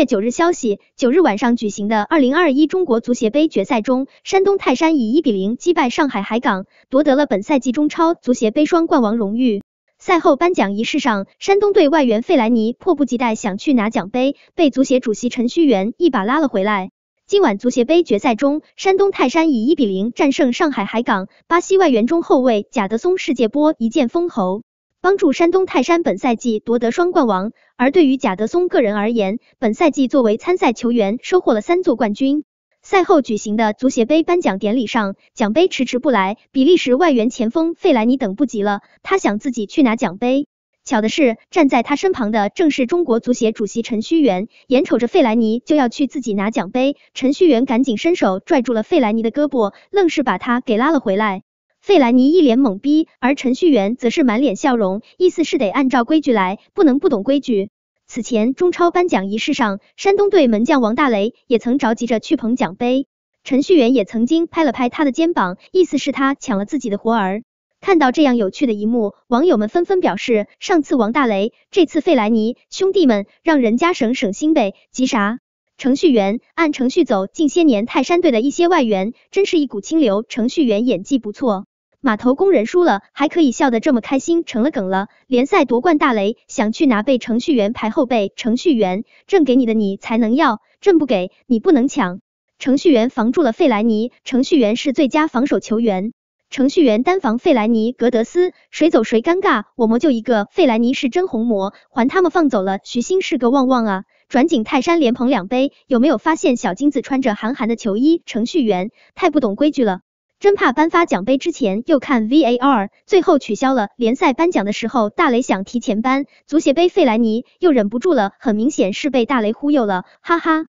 月九日消息，九日晚上举行的二零二一中国足协杯决赛中，山东泰山以一比零击败上海海港，夺得了本赛季中超、足协杯双冠王荣誉。赛后颁奖仪式上，山东队外援费莱尼迫不及待想去拿奖杯，被足协主席陈戌源一把拉了回来。今晚足协杯决赛中，山东泰山以一比零战胜上海海港，巴西外援中后卫贾德松、世界波一剑封喉。帮助山东泰山本赛季夺得双冠王。而对于贾德松个人而言，本赛季作为参赛球员收获了三座冠军。赛后举行的足协杯颁奖典礼上，奖杯迟迟不来，比利时外援前锋费莱尼等不及了，他想自己去拿奖杯。巧的是，站在他身旁的正是中国足协主席陈戌源。眼瞅着费莱尼就要去自己拿奖杯，陈戌源赶紧伸手拽住了费莱尼的胳膊，愣是把他给拉了回来。费莱尼一脸懵逼，而程序员则是满脸笑容，意思是得按照规矩来，不能不懂规矩。此前中超颁奖仪式上，山东队门将王大雷也曾着急着去捧奖杯，程序员也曾经拍了拍他的肩膀，意思是他抢了自己的活儿。看到这样有趣的一幕，网友们纷纷表示：上次王大雷，这次费莱尼，兄弟们，让人家省省心呗，急啥？程序员按程序走。近些年泰山队的一些外援真是一股清流，程序员演技不错。码头工人输了还可以笑得这么开心，成了梗了。联赛夺冠大雷想去拿，被程序员排后背。程序员，朕给你的你才能要，朕不给你不能抢。程序员防住了费莱尼，程序员是最佳防守球员。程序员单防费莱尼，格德斯谁走谁尴尬。我魔就一个，费莱尼是真红魔，还他们放走了。徐星是个旺旺啊，转井泰山连捧两杯。有没有发现小金子穿着韩寒的球衣？程序员太不懂规矩了。真怕颁发奖杯之前又看 VAR，最后取消了。联赛颁奖的时候大雷想提前颁，足协杯费莱尼又忍不住了，很明显是被大雷忽悠了，哈哈。